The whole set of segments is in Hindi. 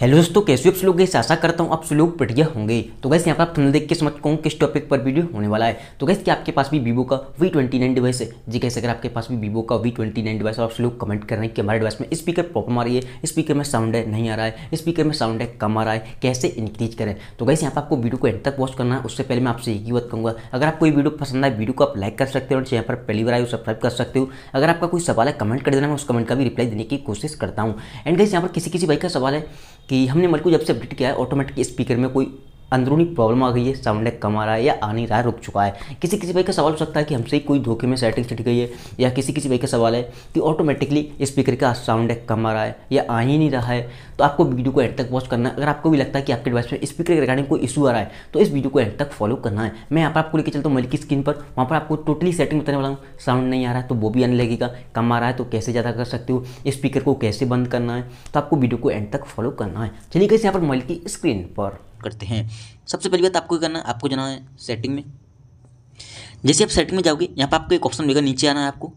हेलो दोस्तों कैसे आप लोग गैस आशा करता हूँ आप लोग बढ़िया होंगे तो गैस यहाँ पर आप थोड़ा देख के समझ पाऊँ किस टॉपिक पर वीडियो होने वाला है तो गैस कि आपके पास भी वीवो का वी ट्वेंटी नाइन डिवाइस है जी कैसे अगर आपके पास भी वीवो का वी ट्वेंटी नाइन डिवाइस आप लोग कमेंट कर रहे हैं कि हमारे डिवाइस में स्पीकर प्रॉब्लम आ रही है स्पीकर में साउंड है नहीं आ रहा है स्पीकर में साउंड है कम आ रहा है कैसे इंक्रीज करें तो गैस यहाँ पर आपको वीडियो को एंड तक वॉच करना है उससे पहले मैं आपसे एक ही बात कहूँगा अगर आपको ये वीडियो पसंद आए वीडियो को आप लाइक कर सकते हो और चैनल पर पहली बार आए सब्सक्राइब कर सकते हो अगर आपका कोई सवाल है कमेंट कर देना मैं उस कमेंट का भी रिप्लाई देने की कोशिश करता हूँ एंड गैस यहाँ पर किसी किसी भाई का सवाल है कि हमने मल को जब से अपडेट किया है ऑटोमेटिक स्पीकर में कोई अंदरूनी प्रॉब्लम आ गई है साउंड कम आ रहा है या आ नहीं रहा है रुक चुका है किसी किसी भाई का सवाल हो सकता है कि हमसे कोई धोखे में सेटिंग छिट गई है या किसी किसी भाई का सवाल है कि ऑटोमेटिकली स्पीकर का साउंड कम आ रहा है या आ ही नहीं रहा है तो आपको वीडियो को एंड तक वॉच करना है अगर आपको भी लगता है कि आपके डिवाइस में स्पीकर के रिगार्डिंग कोई इशू आ रहा है तो इस वीडियो को एंड तक फॉलो करना है मैं यहाँ पर आपको लेकर चलता हूँ मल्कि स्क्रीन पर वहाँ पर आपको टोटली सेटिंग बताने वाला हूँ साउंड नहीं आ रहा है तो वो भी आने लगेगा कम आ रहा है तो कैसे ज़्यादा कर सकते हो स्पीकर को कैसे बंद करना है तो आपको वीडियो को एंड तक फॉलो करना है चलिए कैसे यहाँ पर मल्कि स्क्रीन पर करते हैं सबसे पहली बात आपको क्या करना है आपको जाना है सेटिंग में जैसे आप सेटिंग में जाओगे यहाँ पर आपको एक ऑप्शन मिलेगा नीचे आना है आपको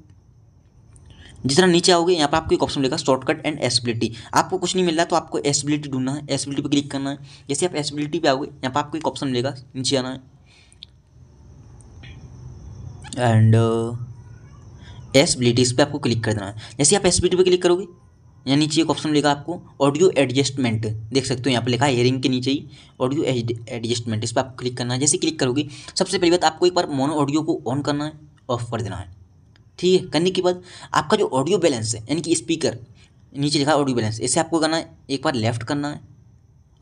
जिस तरह नीचे आओगे यहाँ पर आपको एक ऑप्शन मिलेगा शॉर्टकट एंड एसबिलिटी आपको कुछ नहीं मिल रहा तो आपको एसबिलिटी ढूंढना है एसबिलिटी पर क्लिक करना है जैसे आप एसबिलिटी पे आओगे यहाँ पर आपको एक ऑप्शन मिलेगा नीचे आना है एंड एसबिलिटी इस पर आपको क्लिक कर देना है जैसे आप एसबिलिटी पर क्लिक करोगे या नीचे एक ऑप्शन मिलेगा आपको ऑडियो एडजस्टमेंट देख सकते हो यहाँ पे लिखा है हेयरिंग के नीचे ही ऑडियो एडजस्टमेंट इस पर आप क्लिक करना है जैसे क्लिक करोगे सबसे पहली बात आपको एक बार मोनो ऑडियो को ऑन करना है ऑफ कर देना है ठीक है करने के बाद आपका जो ऑडियो बैलेंस है यानी कि स्पीकर नीचे लिखा ऑडियो बैलेंस इसे आपको करना है एक बार लेफ्ट करना है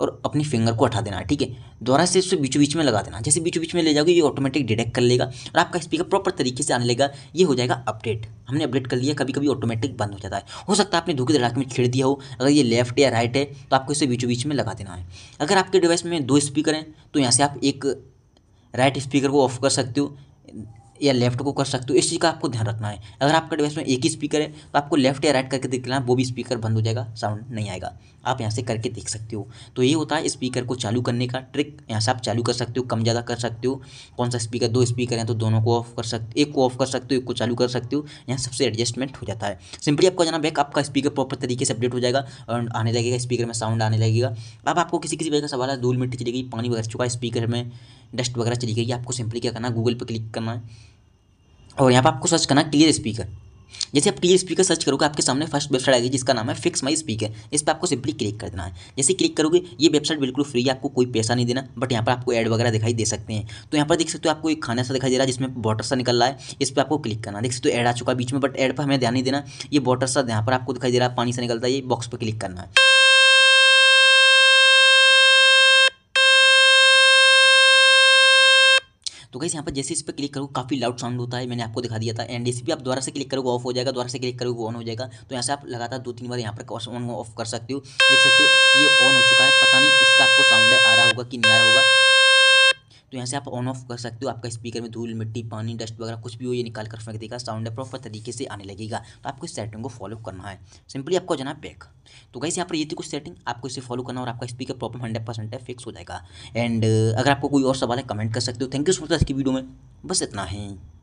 और अपनी फिंगर को हटा देना ठीक है दोबारा से इसे बीचों बीच में लगा देना जैसे बीचों बीच में ले जाओगे ये ऑटोमेटिक डिटेक्ट कर लेगा और आपका स्पीकर प्रॉपर तरीके से आने लेगा ये हो जाएगा अपडेट हमने अपडेट कर लिया कभी कभी ऑटोमेटिक बंद हो जाता है हो सकता है आपने धोखे धड़ाके में छेड़ दिया हो अगर ये लेफ्ट या राइट है तो आपको इसे बीचों बीच में लगा देना है अगर आपके डिवाइस में दो स्पीकर हैं तो यहाँ से आप एक राइट स्पीकर को ऑफ कर सकते हो या लेफ्ट को कर सकते हो इस चीज़ का आपको ध्यान रखना है अगर आपका डिवाइस में एक ही स्पीकर है तो आपको लेफ्ट या राइट करके देख लेना वो भी स्पीकर बंद हो जाएगा साउंड नहीं आएगा आप यहाँ से करके देख सकते हो तो ये होता है स्पीकर को चालू करने का ट्रिक यहाँ से आप चालू कर सकते हो कम ज़्यादा कर सकते हो कौन सा स्पीकर दो स्पीकर हैं तो दोनों को ऑफ कर सकते एक को ऑफ कर सकते हो एक को चालू कर सकते हो यहाँ सबसे एडजस्टमेंट हो जाता है सिंपली आपका जाना बैक आपका स्पीकर प्रॉपर तरीके से अपडेट हो जाएगा और आने लगेगा स्पीकर में साउंड आने लगेगा अब आपको किसी किसी वजह का सवाल है धूल मिट्टी चली गई पानी वगैरह चुका है स्पीकर में डस्ट वगैरह चली गई आपको सिंपली क्या करना गूगल पर क्लिक करना है और यहाँ पर आपको सर्च करना क्लियर स्पीकर जैसे आप क्लियर स्पीकर सर्च करोगे आपके सामने फर्स्ट वेबसाइट आएगी जिसका नाम है फिक्स माई स्पीकर इस पर आपको सिंपली क्लिक कर देना है जैसे क्लिक करोगे ये वेबसाइट बिल्कुल फ्री है आपको कोई पैसा नहीं देना बट यहाँ पर आपको ऐड वगैरह दिखाई दे सकते हैं तो यहाँ पर देख सकते हो आपको एक खाना सा दिखाई दे रहा है जिसमें बॉटर सा निकल रहा है इस पर आपको क्लिक करना देख सकते हो ऐड आ चुका बीच में बट एड पर हमें ध्यान नहीं देना ये बॉटर सा यहाँ पर आपको दिखाई दे रहा है पानी से निकलता है ये बॉक्स पर क्लिक करना है तो कैसे यहाँ पर जैसे इस पर क्लिक करो काफ़ी लाउड साउंड होता है मैंने आपको दिखा दिया था एंड इसी सी आप द्वारा से क्लिक करोगे ऑफ हो जाएगा द्वारा से क्लिक करोगे ऑन हो जाएगा तो यहाँ से आप लगातार दो तीन बार यहाँ पर ऑन ऑफ कर सकते हो देख सकते हो ये ऑन हो चुका है पता नहीं इसका आपको साउंड आ रहा होगा कि नहीं आ रहा होगा तो यहाँ से आप ऑन ऑफ कर सकते हो आपका स्पीकर में धूल मिट्टी पानी डस्ट वगैरह कुछ भी हो ये निकाल कर फेंक देगा साउंड प्रॉपर तरीके से आने लगेगा तो आपको इस सेटिंग को फॉलो करना है सिंपली आपको जाना बैक तो कैसे यहाँ पर ये थी कुछ सेटिंग आपको इसे फॉलो करना और आपका स्पीकर प्रॉपर हंड्रेड परसेंट है फिक्स हो जाएगा एंड अगर आपको कोई और सवाल है कमेंट कर सकते हो थैंक यू सो मच आज की वीडियो में बस इतना ही